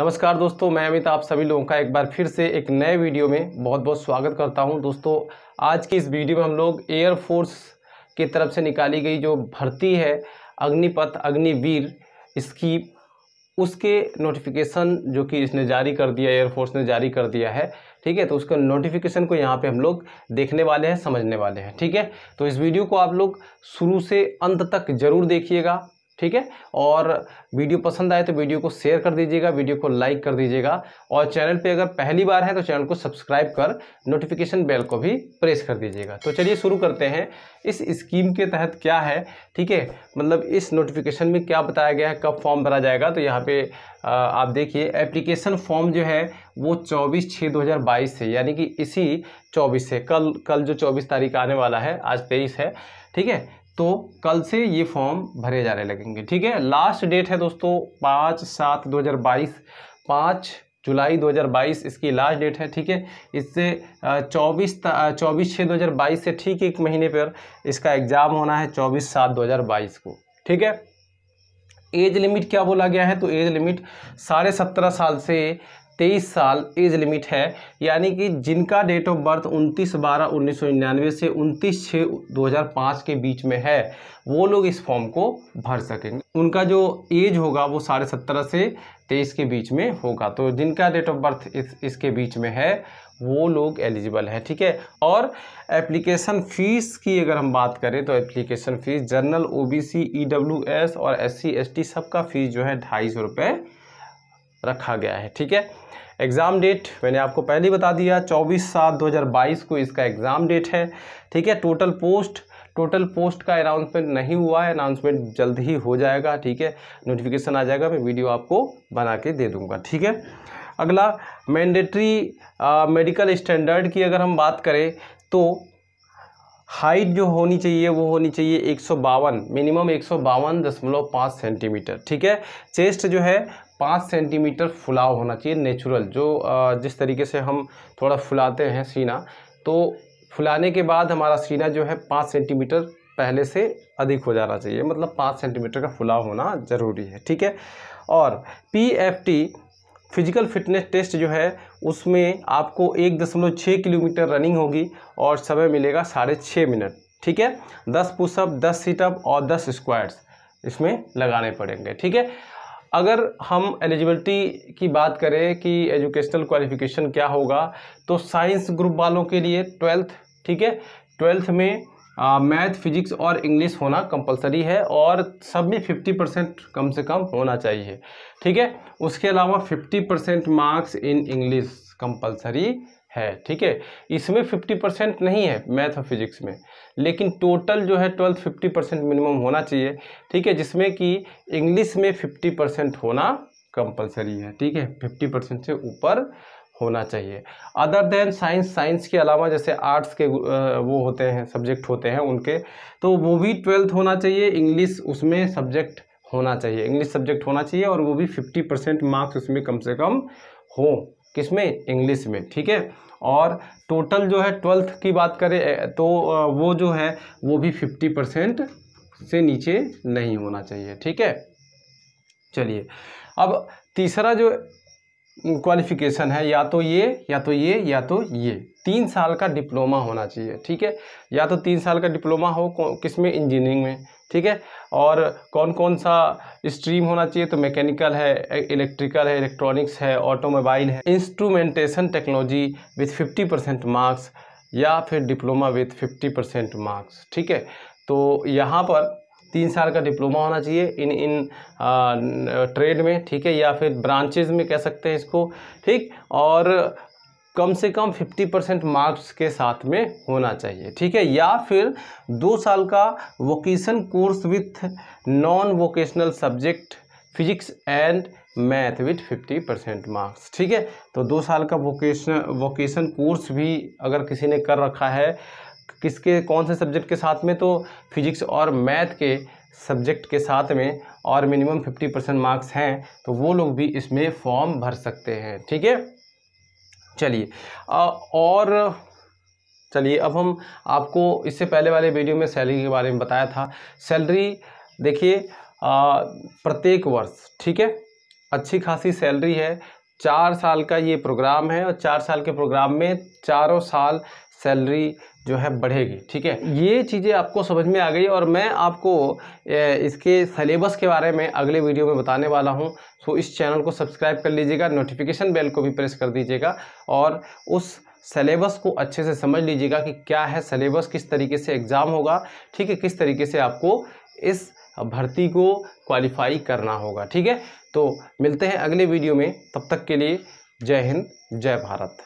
नमस्कार दोस्तों मैं अमित आप सभी लोगों का एक बार फिर से एक नए वीडियो में बहुत बहुत स्वागत करता हूं दोस्तों आज की इस वीडियो में हम लोग एयरफोर्स की तरफ से निकाली गई जो भर्ती है अग्निपथ अग्निवीर इसकी उसके नोटिफिकेशन जो कि इसने जारी कर दिया एयरफोर्स ने जारी कर दिया है ठीक है तो उसका नोटिफिकेशन को यहाँ पे हम लोग देखने वाले हैं समझने वाले हैं ठीक है तो इस वीडियो को आप लोग शुरू से अंत तक ज़रूर देखिएगा ठीक है और वीडियो पसंद आए तो वीडियो को शेयर कर दीजिएगा वीडियो को लाइक कर दीजिएगा और चैनल पे अगर पहली बार है तो चैनल को सब्सक्राइब कर नोटिफिकेशन बेल को भी प्रेस कर दीजिएगा तो चलिए शुरू करते हैं इस स्कीम के तहत क्या है ठीक है मतलब इस नोटिफिकेशन में क्या बताया गया है कब फॉर्म भरा जाएगा तो यहाँ पर आप देखिए एप्लीकेशन फॉर्म जो है वो चौबीस छः दो हज़ार बाईस से यानी कि इसी चौबीस से कल कल जो चौबीस तारीख आने वाला है आज तेईस है ठीक है तो कल से ये फॉर्म भरे जाने लगेंगे ठीक है लास्ट डेट है दोस्तों पाँच सात दो हज़ार बाईस पाँच जुलाई 2022 इसकी लास्ट डेट है ठीक है इससे 24 चौबीस छः 2022 से ठीक एक महीने पर इसका एग्ज़ाम होना है 24 सात 2022 को ठीक है एज लिमिट क्या बोला गया है तो एज लिमिट साढ़े सत्रह साल से तेईस साल एज लिमिट है यानी कि जिनका डेट ऑफ बर्थ उनतीस बारह उन्नीस सौ निन्यानवे से उनतीस छः दो हज़ार पाँच के बीच में है वो लोग इस फॉर्म को भर सकेंगे उनका जो एज होगा वो साढ़े सत्रह से तेईस के बीच में होगा तो जिनका डेट ऑफ बर्थ इस इसके बीच में है वो लोग एलिजिबल है ठीक है और एप्लीकेशन फ़ीस की अगर हम बात करें तो application fees general OBC EWS और एससी एसटी सबका फ़ीस जो है ढाई सौ रुपये रखा गया है ठीक है एग्ज़ाम डेट मैंने आपको पहले ही बता दिया 24 सात 2022 को इसका एग्ज़ाम डेट है ठीक है टोटल पोस्ट टोटल पोस्ट का अनाउंसमेंट नहीं हुआ है अनाउंसमेंट जल्द ही हो जाएगा ठीक है नोटिफिकेशन आ जाएगा मैं वीडियो आपको बना के दे दूँगा ठीक है अगला मैंडेटरी मेडिकल स्टैंडर्ड की अगर हम बात करें तो हाइट जो होनी चाहिए वो होनी चाहिए एक मिनिमम एक सेंटीमीटर ठीक है चेस्ट जो है पाँच सेंटीमीटर फुलाव होना चाहिए नेचुरल जो जिस तरीके से हम थोड़ा फुलाते हैं सीना तो फुलाने के बाद हमारा सीना जो है पाँच सेंटीमीटर पहले से अधिक हो जाना चाहिए मतलब पाँच सेंटीमीटर का फुलाव होना ज़रूरी है ठीक है और P F T physical fitness test जो है उसमें आपको एक दशमलव छः किलोमीटर रनिंग होगी और समय मिलेगा साढ़े छः मिनट ठीक है दस पुशअप दस सीटअप और दस स्क्वायर्स इसमें लगाने पड़ेंगे ठीक है अगर हम एलिजिबिलिटी की बात करें कि एजुकेशनल क्वालिफिकेशन क्या होगा तो साइंस ग्रुप वालों के लिए ट्वेल्थ ठीक है ट्वेल्थ में मैथ फिजिक्स और इंग्लिश होना कंपलसरी है और सब में फिफ्टी परसेंट कम से कम होना चाहिए ठीक है उसके अलावा fifty percent marks in English compulsory है ठीक है इसमें फिफ्टी परसेंट नहीं है मैथ और फिजिक्स में लेकिन टोटल जो है ट्वेल्थ फिफ्टी परसेंट मिनिमम होना चाहिए ठीक है जिसमें कि इंग्लिश में फिफ्टी परसेंट होना कंपलसरी है ठीक है फिफ्टी परसेंट से ऊपर होना चाहिए अदर देन साइंस साइंस के अलावा जैसे आर्ट्स के वो होते हैं सब्जेक्ट होते हैं उनके तो वो भी ट्वेल्थ होना चाहिए इंग्लिश उसमें सब्जेक्ट होना चाहिए इंग्लिश सब्जेक्ट होना चाहिए और वो भी फिफ्टी परसेंट मार्क्स उसमें कम से कम हो किस में इंग्लिश में ठीक है और टोटल जो है ट्वेल्थ की बात करें तो वो जो है वो भी फिफ्टी परसेंट से नीचे नहीं होना चाहिए ठीक है चलिए अब तीसरा जो क्वालिफिकेशन है या तो ये या तो ये या तो ये तीन साल का डिप्लोमा होना चाहिए ठीक है या तो तीन साल का डिप्लोमा हो किस में इंजीनियरिंग में ठीक है और कौन कौन सा स्ट्रीम होना चाहिए तो मैकेनिकल है इलेक्ट्रिकल है इलेक्ट्रॉनिक्स है ऑटोमोबाइल है instrumentation technology with fifty percent marks या फिर diploma with fifty percent marks ठीक है तो यहाँ पर तीन साल का डिप्लोमा होना चाहिए इन इन ट्रेड में ठीक है या फिर ब्रांचेज में कह सकते हैं इसको ठीक और कम से कम 50 परसेंट मार्क्स के साथ में होना चाहिए ठीक है या फिर दो साल का vocation course with non vocational subject physics and math with fifty percent marks ठीक है तो दो साल का वोकेशन वोकेशन कोर्स भी अगर किसी ने कर रखा है किसके कौन से सब्जेक्ट के साथ में तो फिजिक्स और मैथ के सब्जेक्ट के साथ में और मिनिमम फिफ्टी परसेंट मार्क्स हैं तो वो लोग भी इसमें फॉर्म भर सकते हैं ठीक है चलिए और चलिए अब हम आपको इससे पहले वाले वीडियो में सैलरी के बारे में बताया था सैलरी देखिए प्रत्येक वर्ष ठीक है अच्छी खासी सैलरी है चार साल का ये प्रोग्राम है और चार साल के प्रोग्राम में चारों साल सैलरी जो है बढ़ेगी ठीक है ये चीज़ें आपको समझ में आ गई और मैं आपको इसके सलेबस के बारे में अगले वीडियो में बताने वाला हूँ सो इस चैनल को सब्सक्राइब कर लीजिएगा नोटिफिकेशन बेल को भी प्रेस कर दीजिएगा और उस सलेबस को अच्छे से समझ लीजिएगा कि क्या है सलेबस किस तरीके से एग्ज़ाम होगा ठीक है किस तरीके से आपको इस भर्ती को क्वालिफाई करना होगा ठीक है तो मिलते हैं अगले वीडियो में तब तक के लिए जय हिंद जय भारत